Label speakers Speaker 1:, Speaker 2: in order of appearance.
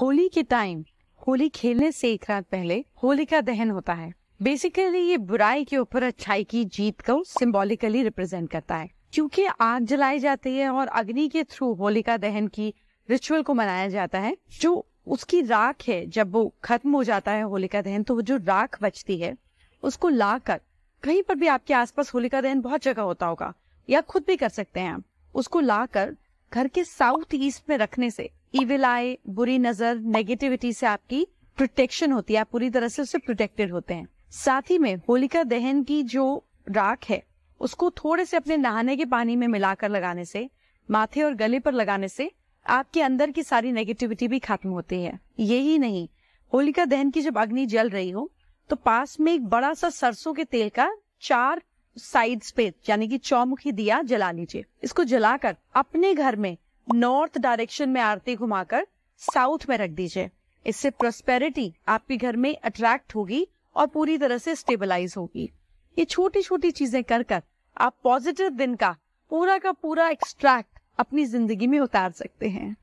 Speaker 1: होली के टाइम होली खेलने से एक रात पहले होलिका दहन होता है बेसिकली ये बुराई के ऊपर अच्छाई की जीत को सिंबॉलिकली रिप्रेजेंट करता है क्योंकि आग जलाई जाती है और अग्नि के थ्रू होलिका दहन की रिचुअल को मनाया जाता है जो उसकी राख है जब वो खत्म हो जाता है होलिका दहन तो वो जो राख बचती है उसको ला कर कहीं पर भी आपके आसपास होलिका दहन बहुत जगह होता होगा या खुद भी कर सकते हैं आप उसको ला कर घर के साउथ ईस्ट में रखने से इविल आई बुरी नजर नेगेटिविटी से आपकी प्रोटेक्शन होती है आप पूरी तरह से उससे प्रोटेक्टेड होते हैं साथ ही में होलिका दहन की जो राख है उसको थोड़े से अपने नहाने के पानी में मिलाकर लगाने से माथे और गले पर लगाने से आपके अंदर की सारी नेगेटिविटी भी खत्म होती है यही नहीं होलिका दहन की जब अग्नि जल रही हो तो पास में एक बड़ा सा सरसों के तेल का चार साइड पे यानी कि चौमुखी दिया जला लीजिए इसको जलाकर अपने घर में नॉर्थ डायरेक्शन में आरती घुमाकर साउथ में रख दीजिए इससे प्रोस्पेरिटी आपके घर में अट्रैक्ट होगी और पूरी तरह से स्टेबलाइज होगी ये छोटी छोटी चीजें कर कर आप पॉजिटिव दिन का पूरा का पूरा एक्सट्रैक्ट अपनी जिंदगी में उतार सकते हैं